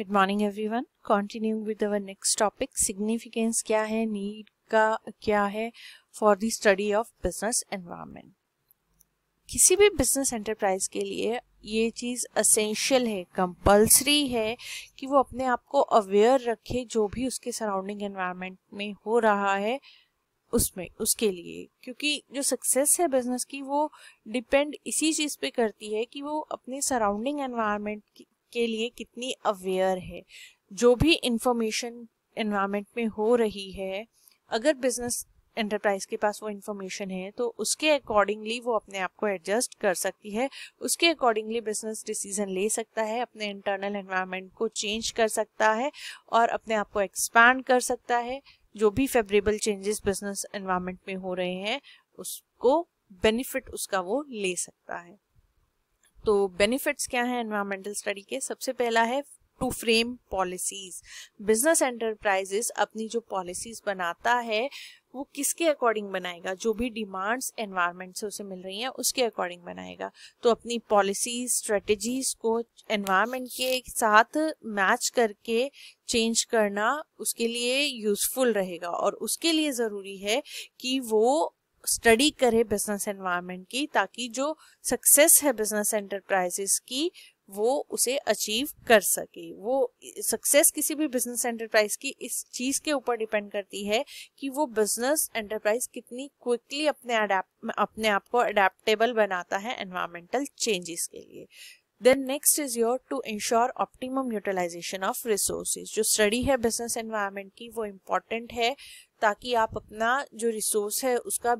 good morning everyone continue with our next topic significance क्या है need का क्या है for the study of business environment किसी भी बिजनेस एंटरप्राइज के लिए ये चीज़ असेंशियल है कंपलसरी है कि वो अपने आप को अवेयर रखे जो भी उसके सराउंडिंग एनवायरमेंट में हो रहा है उसमें उसके लिए क्योंकि जो सक्सेस है बिजनेस की वो डिपेंड इसी चीज़ पे करती है कि वो अपने सराउंडिंग एनवायरमेंट के लिए कितनी अवेयर है जो भी इंफॉर्मेशन एनवायरमेंट में हो रही है अगर बिजनेस एंटरप्राइज के पास वो इन्फॉर्मेशन है तो उसके अकॉर्डिंगली वो अपने आप को एडजस्ट कर सकती है उसके अकॉर्डिंगली बिजनेस डिसीजन ले सकता है अपने इंटरनल एनवायरमेंट को चेंज कर सकता है और अपने आप को एक्सपैंड कर सकता है जो भी फेवरेबल चेंजेस बिजनेस एनवायरमेंट में हो रहे हैं उसको बेनिफिट उसका वो ले सकता है तो बेनिफिट्स क्या हैं एनवायरमेंटल स्टडी के सबसे पहला है to frame policies business enterprises अपनी जो पॉलिसीज बनाता है वो किसके अकॉर्डिंग बनाएगा जो भी डिमांड्स एनवायरमेंट से उसे मिल रही हैं उसके अकॉर्डिंग बनाएगा तो अपनी पॉलिसी स्ट्रेटजीज को एनवायरमेंट के साथ मैच करके चेंज करना उसके लिए यूजफुल रहेगा और उसके लिए ज़रूरी है कि वो स्टडी करे बिजनेस एनवायरनमेंट की ताकि जो सक्सेस है बिजनेस एंटरप्राइजेस की वो उसे अचीव कर सके वो सक्सेस किसी भी बिजनेस एंटरप्राइज की इस चीज के ऊपर डिपेंड करती है कि वो बिजनेस एंटरप्राइज कितनी क्विकली अपने अपने आप को अडेप्टेबल बनाता है एनवायरमेंटल चेंजेस के लिए then next is your to ensure optimum utilization of resources जो स्टडी है बिजनेस एनवायरमेंट की वो इम्पॉर्टेंट है ताकि आप अपना जो रिसोर्स है उसका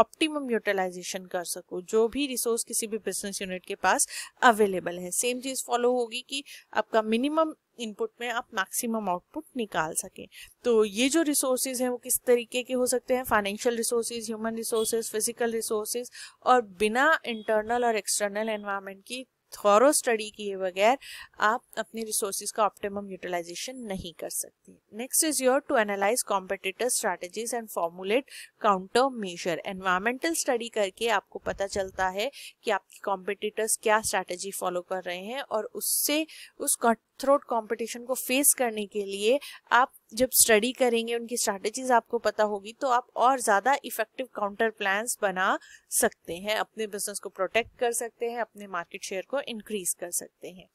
ऑप्टिमम यूटिलाइजेशन कर सको जो भी रिसोर्स किसी भी बिजनेस यूनिट के पास अवेलेबल है सेम चीज फॉलो होगी कि आपका मिनिमम इनपुट में आप मैक्सिमम आउटपुट निकाल सकें तो ये जो रिसोर्सेज हैं वो किस तरीके के हो सकते हैं financial resources human resources physical resources और बिना इंटरनल और एक्सटर्नल एनवायरमेंट की थॉरो स्टडी किए बगैर आप अपने रिसोर्सेज का ऑप्टिमम यूटिलाइजेशन नहीं कर सकते next is your to analyse competitor strategies and formulate counter measure environmental study करके आपको पता चलता है कि आपके कॉम्पिटिटर्स क्या स्ट्रैटेजी फॉलो कर रहे हैं और उससे उस कट थ्रोट कॉम्पिटिशन को फेस करने के लिए आप जब स्टडी करेंगे उनकी स्ट्रैटेजीज आपको पता होगी तो आप और ज़्यादा इफेक्टिव काउंटर प्लान्स बना सकते हैं अपने बिजनेस को प्रोटेक्ट कर सकते हैं अपने मार्केट शेयर को इंक्रीज कर सकते हैं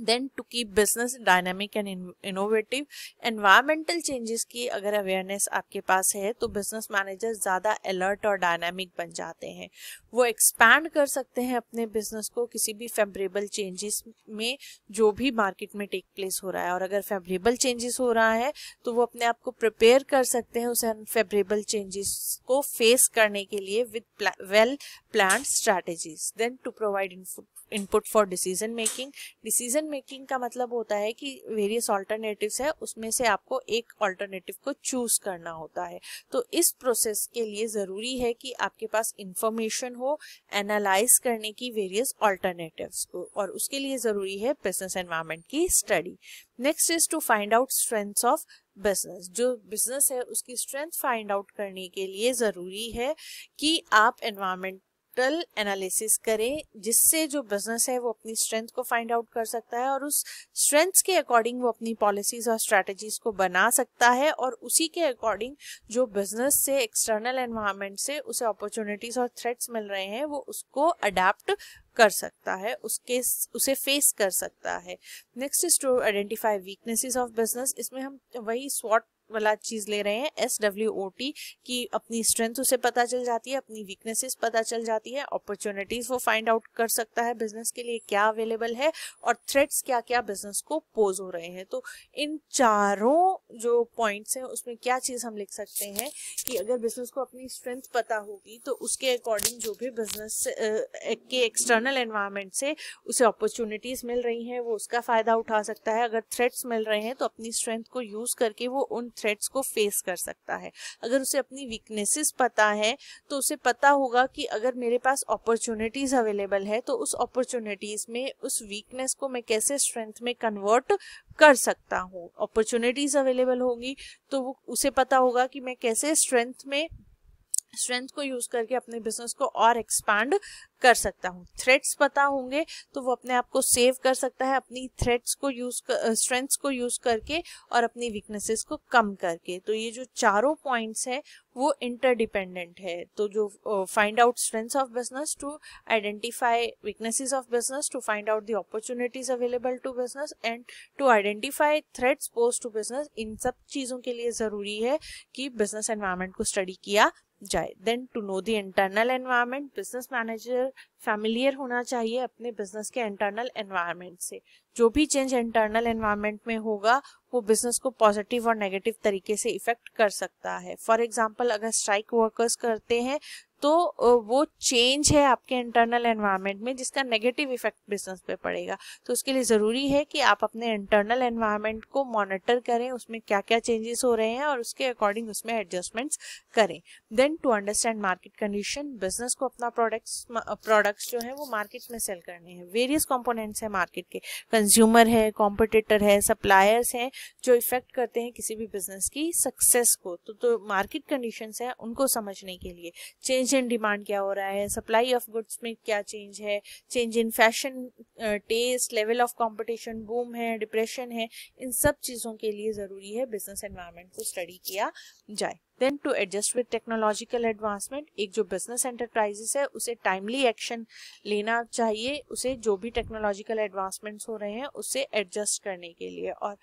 then to keep business dynamic and innovative environmental changes की अगर अवेयरनेस आपके पास है तो बिजनेस मैनेजर ज़्यादा अलर्ट और डायनामिक बन जाते हैं वो एक्सपैंड कर सकते हैं अपने बिजनेस को किसी भी फेवरेबल चेंजेस में जो भी मार्केट में टेक प्लेस हो रहा है और अगर फेवरेबल चेंजेस हो रहा है तो वो अपने आप को प्रिपेयर कर सकते हैं उस अनफेवरेबल चेंजेस को फेस करने के लिए with well plan strategies then to provide input for decision making decision making का मतलब होता है कि वेरियस ऑल्टरनेटिव्स है उसमें से आपको एक ऑल्टरनेटिव को चूज करना होता है तो इस प्रोसेस के लिए ज़रूरी है कि आपके पास इंफॉर्मेशन हो एनालाइज करने की वेरियस ऑल्टरनेटिव्स को और उसके लिए ज़रूरी है बिजनेस एनवायरमेंट की study next is to find out strengths of business जो बिजनेस है उसकी स्ट्रेंथ फाइंड आउट करने के लिए ज़रूरी है कि आप एनवायरमेंट फैक्टल एनालिसिस करें जिससे जो बिजनेस है वो अपनी स्ट्रेंथ को फाइंड आउट कर सकता है और उस स्ट्रेंथ के अकॉर्डिंग वो अपनी पॉलिसीज और स्ट्रेटजीज को बना सकता है और उसी के अकॉर्डिंग जो बिजनेस से एक्सटर्नल एनवायरमेंट से उसे अपॉर्चुनिटीज और थ्रेट्स मिल रहे हैं वो उसको अडेप्ट कर सकता है उसके उसे फेस कर सकता है next is to identify weaknesses of business इसमें हम वही स्वॉट वाला चीज ले रहे हैं एस डब्ल्यू ओ टी की अपनी स्ट्रेंथ उसे पता चल जाती है अपनी वीकनेसेस पता चल जाती है अपॉर्चुनिटीज वो फाइंड आउट कर सकता है बिजनेस के लिए क्या अवेलेबल है और थ्रेट्स क्या क्या बिजनेस को पोज हो रहे हैं तो इन चारों जो पॉइंट्स हैं उसमें क्या चीज हम लिख सकते हैं कि अगर बिजनेस को अपनी स्ट्रेंथ पता होगी तो उसके अकॉर्डिंग जो भी बिजनेस के एक्सटर्नल एनवायरमेंट से उसे अपॉर्चुनिटीज मिल रही हैं वो उसका फायदा उठा सकता है अगर थ्रेट्स मिल रहे हैं तो अपनी स्ट्रेंथ को यूज करके वो उन थ्रेट्स को फेस कर सकता है अगर उसे अपनी वीकनेसेस पता है तो उसे पता होगा कि अगर मेरे पास अपॉर्चुनिटीज़ अवेलेबल है तो उस अपॉर्चुनिटीज़ में उस वीकनेस को मैं कैसे स्ट्रेंथ में कन्वर्ट कर सकता हूँ अपॉर्चुनिटीज़ अवेलेबल होंगी तो वो उसे पता होगा कि मैं कैसे स्ट्रेंथ में स्ट्रेंथ को यूज करके अपने बिजनेस को और एक्सपांड कर सकता हूँ थ्रेड्स पता होंगे तो वो अपने आप को सेव कर सकता है अपनी थ्रेड्स को यूज स्ट्रेंथ्स को यूज करके और अपनी वीकनेसेस को कम करके तो ये जो चारों पॉइंट्स है वो इंटरडिपेंडेंट है तो जो find out strengths of business to identify weaknesses of business to find out the opportunities available to business and to identify threats posed to business इन सब चीज़ों के लिए ज़रूरी है कि बिजनेस एनवायरमेंट को स्टडी किया जाए then to know the internal environment business manager familiar होना चाहिए अपने बिजनेस के इंटरनल एनवायरनमेंट से जो भी चेंज इंटरनल एनवायरनमेंट में होगा वो बिजनेस को पॉजिटिव और नेगेटिव तरीके से इफेक्ट कर सकता है फॉर एग्जाम्पल अगर स्ट्राइक वर्कर्स करते हैं तो वो चेंज है आपके इंटरनल एनवायरनमेंट में जिसका नेगेटिव इफेक्ट बिजनेस पे पड़ेगा तो उसके लिए ज़रूरी है कि आप अपने इंटरनल एनवायरनमेंट को मॉनिटर करें उसमें क्या क्या चेंजेस हो रहे हैं और उसके अकॉर्डिंग उसमें एडजस्टमेंट्स करें then to understand market condition business को अपना प्रोडक्ट्स प्रोडक्ट्स जो है वो मार्केट में सेल करने हैं वेरियस कॉम्पोनेंट्स हैं मार्केट के कंज्यूमर है कॉम्पिटिटर है सप्लायर्स हैं जो इफेक्ट करते हैं किसी भी बिजनेस की सक्सेस को तो, तो मार्केट है उनको समझने के लिए चेंज इन डिमांड क्या हो रहा है सप्लाई ऑफ गुड्स में क्या चेंज है change in fashion taste level of competition boom है डिप्रेशन है इन सब चीज़ों के लिए ज़रूरी है बिजनेस एनवायरनमेंट को स्टडी किया जाए then to adjust with technological advancement एक जो बिजनेस एंटरप्राइजेस है उसे टाइमली एक्शन लेना चाहिए उसे जो भी टेक्नोलॉजिकल एडवांसमेंट्स हो रहे हैं उसे एडजस्ट करने के लिए और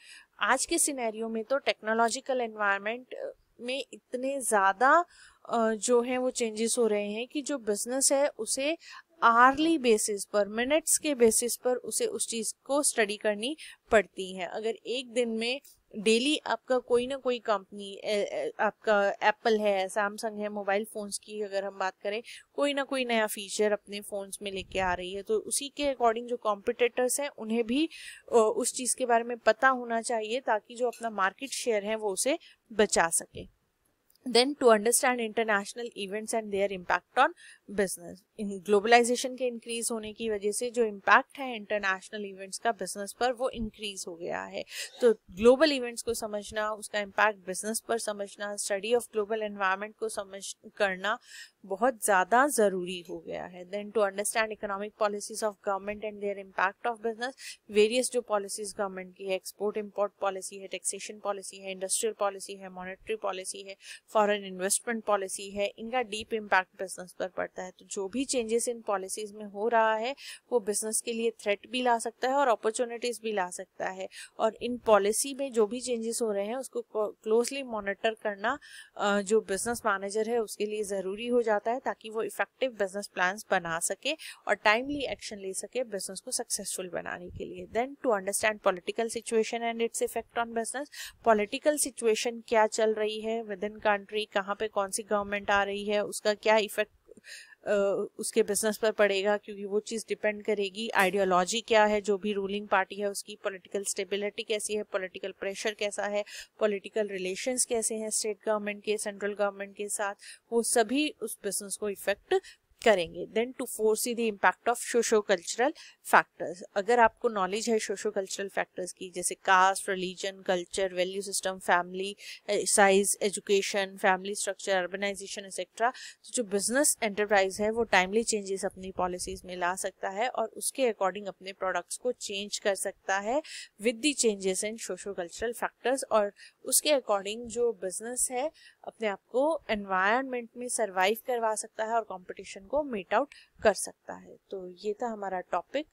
आज के सिनेरियो में तो टेक्नोलॉजिकल एनवायरनमेंट uh, में इतने ज़्यादा जो है वो चेंजेस हो रहे हैं कि जो बिजनेस है उसे आर्ली बेसिस पर मिनट्स के बेसिस पर उसे उस चीज़ को स्टडी करनी पड़ती है अगर एक दिन में डेली आपका कोई ना कोई कंपनी आपका एप्पल है सैमसंग है मोबाइल फ़ोन्स की अगर हम बात करें कोई ना कोई नया फीचर अपने फ़ोन्स में लेके आ रही है तो उसी के अकॉर्डिंग जो कॉम्पिटिटर्स हैं उन्हें भी उस चीज़ के बारे में पता होना चाहिए ताकि जो अपना मार्केट शेयर है वो उसे बचा सके then to understand international events and their impact on business in globalization के इंक्रीज होने की वजह से जो इम्पैक्ट है इंटरनेशनल इवेंट्स का बिजनेस पर वो इंक्रीज हो गया है तो ग्लोबल इवेंट्स को समझना उसका इम्पैक्ट बिजनेस पर समझना स्टडी ऑफ ग्लोबल एनवायरनमेंट को समझ करना बहुत ज़्यादा ज़रूरी हो गया है then to understand economic policies of government and their impact of business various जो पॉलिसीज गवर्नमेंट की है एक्सपोर्ट इम्पोर्ट पॉलिसी है टैक्सेशन पॉलिसी है इंडस्ट्रियल पॉलिसी है मॉनेटरी पॉलिसी है फॉरेन इन्वेस्टमेंट पॉलिसी है इनका डीप इम्पैक्ट बिजनेस पर पड़ता है तो जो भी चेंजेस इन पॉलिसीज में हो रहा है वो बिजनेस के लिए थ्रेट भी ला सकता है और अपॉर्चुनिटीज भी ला सकता है और इन पॉलिसी में जो भी चेंजेस हो रहे हैं उसको क्लोजली मॉनिटर करना जो बिजनेस मैनेजर है उसके लिए ज़रूरी हो जाता जाता है ताकि वो इफेक्टिव बिजनेस प्लान बना सके और टाइमली एक्शन ले सके बिजनेस को सक्सेसफुल बनाने के लिए then to understand political situation and its effect on business political situation क्या चल रही है विद इन कंट्री कहाँ पे कौन सी गवर्नमेंट आ रही है उसका क्या इफेक्ट उसके बिजनेस पर पड़ेगा क्योंकि वो चीज़ डिपेंड करेगी आइडियोलॉजी क्या है जो भी रूलिंग पार्टी है उसकी पॉलिटिकल स्टेबिलिटी कैसी है पॉलिटिकल प्रेशर कैसा है पॉलिटिकल रिलेशंस कैसे हैं स्टेट गवर्नमेंट के सेंट्रल गवर्नमेंट के साथ वो सभी उस बिजनेस को इफेक्ट करेंगे then to foresee the impact of socio cultural factors अगर आपको नॉलेज है सोशो कल्चरल फैक्टर्स की जैसे caste religion culture value system family size education family structure urbanization etcetera तो जो बिजनेस एंटरप्राइज है वो टाइमली चेंजेस अपनी पॉलिसीज में ला सकता है और उसके अकॉर्डिंग अपने प्रोडक्ट्स को चेंज कर सकता है with the changes in socio cultural factors और उसके अकॉर्डिंग जो बिजनेस है अपने आप को एनवायरमेंट में सर्वाइव करवा सकता है और कॉम्पिटिशन को मेट आउट कर सकता है तो ये था हमारा टॉपिक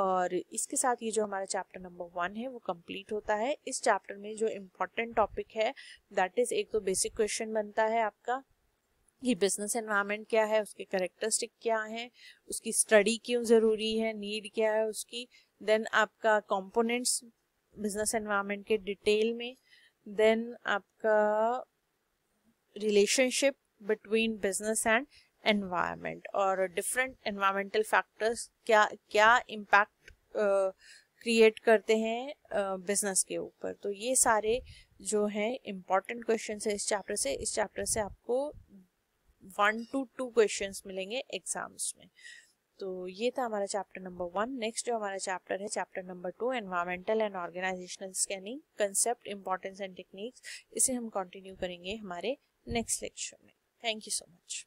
और इसके साथ ये जो हमारा चैप्टर नंबर वन है वो कंप्लीट होता है इस चैप्टर में जो इम्पोर्टेंट टॉपिक है दैट इज़ एक तो बेसिक क्वेश्चन बनता है आपका कि बिजनेस एनवायरनमेंट क्या है उसके करेक्टरिस्टिक क्या हैं उसकी स्टडी क्यों ज़रूरी है नीड क्या है उसकी देन आपका कंपोनेंट्स बिजनेस एनवायरमेंट के डिटेल में देन आपका relationship between business and environment और डिफरेंट एनवायरमेंटल फैक्टर्स क्या क्या इम्पैक्ट क्रिएट uh, करते हैं बिजनेस uh, के ऊपर तो ये सारे जो हैं इम्पॉर्टेंट क्वेश्चन है इस चैप्टर से इस चैप्टर से आपको वन टू टू क्वेश्चन मिलेंगे एग्जाम्स में तो ये था हमारा चैप्टर नंबर वन नेक्स्ट जो हमारा चैप्टर है chapter number two environmental and organizational scanning concept importance and techniques इसे हम कंटिन्यू करेंगे हमारे नेक्स्ट लेक्चर में थैंक यू सो मच